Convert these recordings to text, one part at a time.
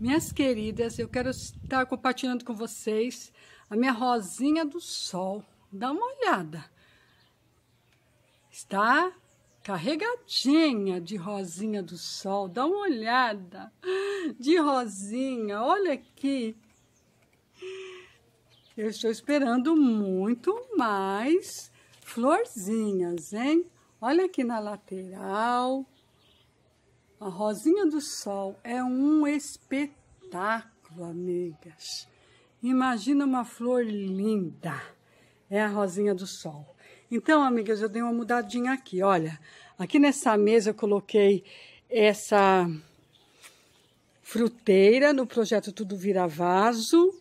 Minhas queridas, eu quero estar compartilhando com vocês a minha rosinha do sol. Dá uma olhada. Está carregadinha de rosinha do sol. Dá uma olhada de rosinha. Olha aqui. Eu estou esperando muito mais florzinhas, hein? Olha aqui na lateral. A Rosinha do Sol é um espetáculo, amigas. Imagina uma flor linda. É a Rosinha do Sol. Então, amigas, eu dei uma mudadinha aqui. Olha, aqui nessa mesa eu coloquei essa fruteira no projeto Tudo Vira Vaso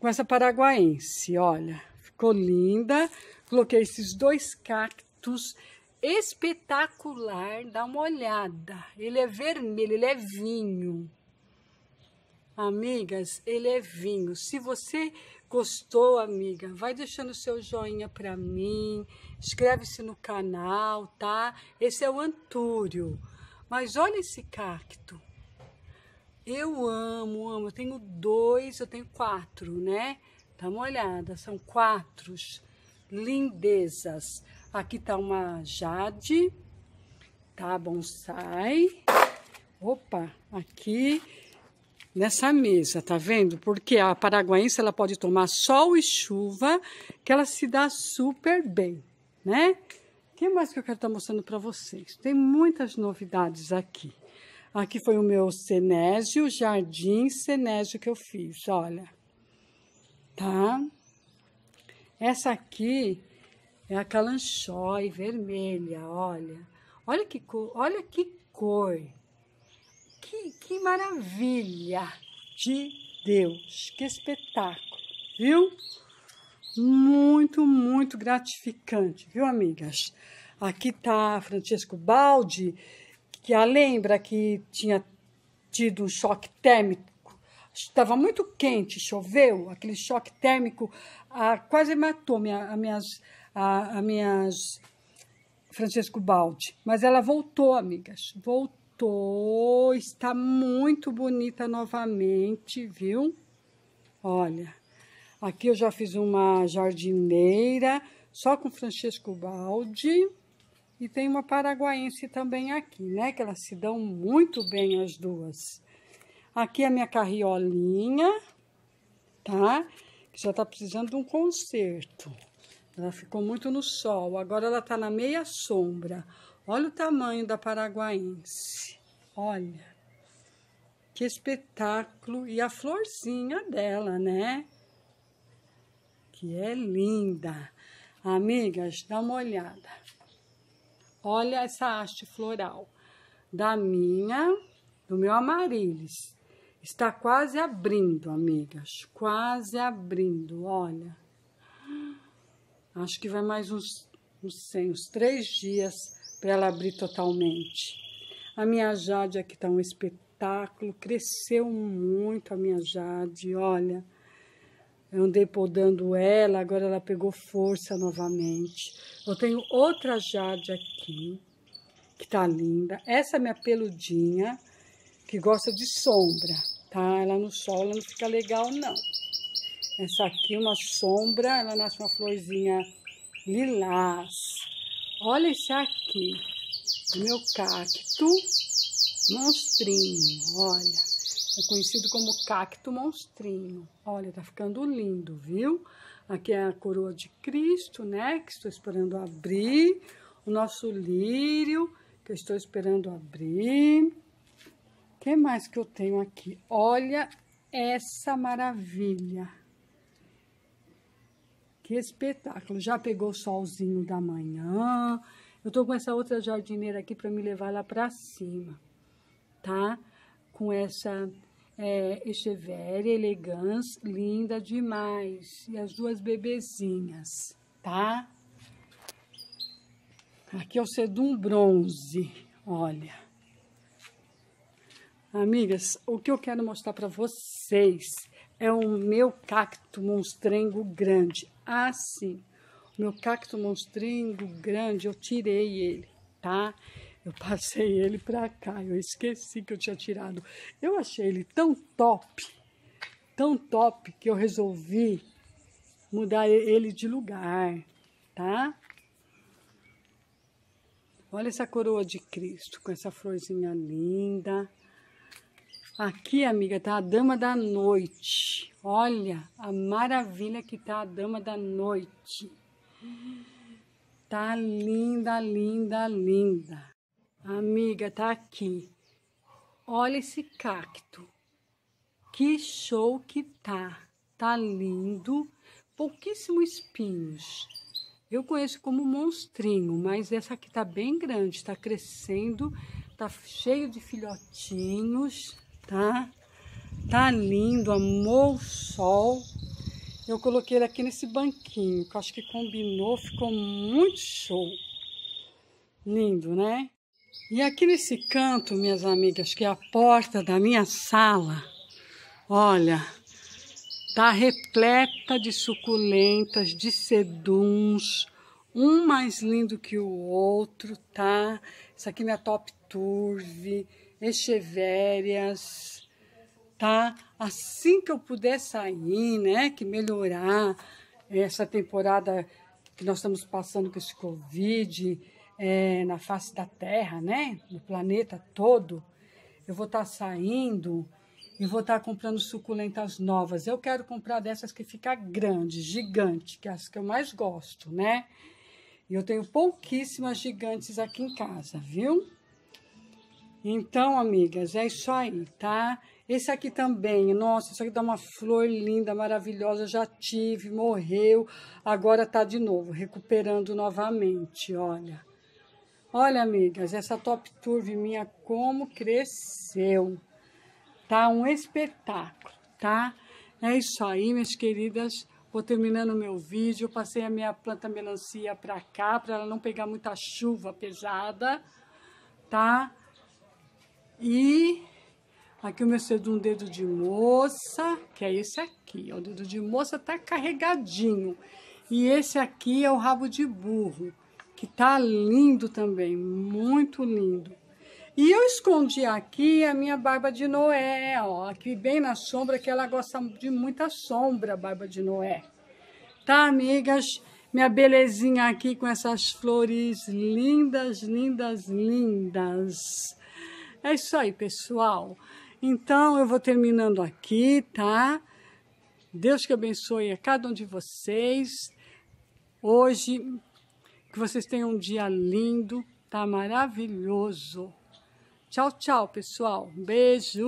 com essa paraguaense, olha, ficou linda. Coloquei esses dois cactos espetacular, dá uma olhada. Ele é vermelho, ele é vinho. Amigas, ele é vinho. Se você gostou, amiga, vai deixando o seu joinha para mim, inscreve-se no canal, tá? Esse é o Antúrio. Mas olha esse cacto. Eu amo, amo. Eu tenho dois, eu tenho quatro, né? Dá uma olhada, são quatro lindezas. Aqui tá uma jade, tá? Bonsai. Opa, aqui nessa mesa, tá vendo? Porque a paraguaense ela pode tomar sol e chuva, que ela se dá super bem, né? O que mais que eu quero estar tá mostrando para vocês? Tem muitas novidades aqui. Aqui foi o meu cenésio, jardim cenésio que eu fiz, olha. Tá? Essa aqui é a calanchói vermelha, olha. Olha que cor, olha que cor. Que, que maravilha de Deus, que espetáculo, viu? Muito, muito gratificante, viu, amigas? Aqui tá Francesco Baldi, que a ah, lembra que tinha tido um choque térmico estava muito quente, choveu, aquele choque térmico ah, quase matou minha, a minhas, a, a minhas Francisco Balde. Mas ela voltou, amigas, voltou, está muito bonita novamente, viu? Olha, aqui eu já fiz uma jardineira só com Francisco Balde. E tem uma paraguaense também aqui, né? Que elas se dão muito bem as duas. Aqui é a minha carriolinha, tá? Que já tá precisando de um conserto. Ela ficou muito no sol, agora ela tá na meia sombra. Olha o tamanho da paraguaense, olha. Que espetáculo! E a florzinha dela, né? Que é linda. Amigas, dá uma olhada. Olha essa haste floral da minha, do meu amarilis. Está quase abrindo, amigas. Quase abrindo, olha. Acho que vai mais uns, uns 100, uns dias para ela abrir totalmente. A minha Jade aqui está um espetáculo. Cresceu muito a minha Jade, olha. Eu andei podando ela, agora ela pegou força novamente. Eu tenho outra Jade aqui, que tá linda. Essa é minha peludinha, que gosta de sombra tá? Ela no sol ela não fica legal, não. Essa aqui uma sombra, ela nasce uma florzinha lilás. Olha esse aqui, meu cacto monstrinho, olha. É conhecido como cacto monstrinho. Olha, tá ficando lindo, viu? Aqui é a coroa de Cristo, né? Que estou esperando abrir. O nosso lírio, que eu estou esperando abrir que mais que eu tenho aqui? Olha essa maravilha. Que espetáculo. Já pegou o solzinho da manhã. Eu tô com essa outra jardineira aqui para me levar lá para cima, tá? Com essa é, Echeveria Elegance, linda demais. E as duas bebezinhas, tá? Aqui é o sedum bronze, olha. Amigas, o que eu quero mostrar para vocês é o meu cacto monstrengo grande. Assim, ah, o meu cacto monstrengo grande, eu tirei ele, tá? Eu passei ele para cá, eu esqueci que eu tinha tirado. Eu achei ele tão top, tão top, que eu resolvi mudar ele de lugar, tá? Olha essa coroa de Cristo com essa florzinha linda. Aqui, amiga, tá a dama da noite. Olha a maravilha que tá a dama da noite. Tá linda, linda, linda. Amiga, tá aqui. Olha esse cacto. Que show que tá. Tá lindo. Pouquíssimos espinhos. Eu conheço como monstrinho, mas essa aqui tá bem grande, tá crescendo, tá cheio de filhotinhos tá? Tá lindo, amou o sol. Eu coloquei ele aqui nesse banquinho, que eu acho que combinou, ficou muito show. Lindo, né? E aqui nesse canto, minhas amigas, que é a porta da minha sala, olha, tá repleta de suculentas, de seduns, um mais lindo que o outro, tá? Isso aqui é minha top turve, Echeverias, tá? Assim que eu puder sair, né? Que melhorar essa temporada que nós estamos passando com esse Covid é, na face da Terra, né? No planeta todo, eu vou estar tá saindo e vou estar tá comprando suculentas novas. Eu quero comprar dessas que fica grande, gigante, que é as que eu mais gosto, né? E eu tenho pouquíssimas gigantes aqui em casa, viu? Então, amigas, é isso aí, tá? Esse aqui também, nossa, isso aqui dá uma flor linda, maravilhosa, já tive, morreu, agora tá de novo, recuperando novamente, olha. Olha, amigas, essa top turve minha, como cresceu, tá um espetáculo, tá? É isso aí, minhas queridas, vou terminando o meu vídeo, passei a minha planta melancia pra cá, pra ela não pegar muita chuva pesada, tá? E aqui o meu de um dedo de moça, que é esse aqui. O dedo de moça tá carregadinho. E esse aqui é o rabo de burro, que tá lindo também, muito lindo. E eu escondi aqui a minha barba de Noé, ó, aqui bem na sombra, que ela gosta de muita sombra, a barba de Noé. Tá, amigas? Minha belezinha aqui com essas flores lindas, lindas, lindas. É isso aí, pessoal. Então eu vou terminando aqui, tá? Deus que abençoe a cada um de vocês. Hoje, que vocês tenham um dia lindo, tá maravilhoso. Tchau, tchau, pessoal. Beijo.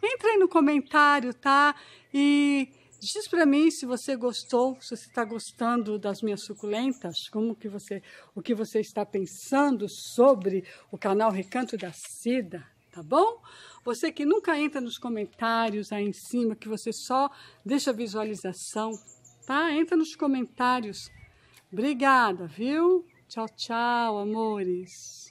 beijo. aí no comentário, tá? E Diz para mim se você gostou, se você está gostando das minhas suculentas, como que você, o que você está pensando sobre o canal Recanto da Cida, tá bom? Você que nunca entra nos comentários aí em cima, que você só deixa a visualização, tá? Entra nos comentários. Obrigada, viu? Tchau, tchau, amores.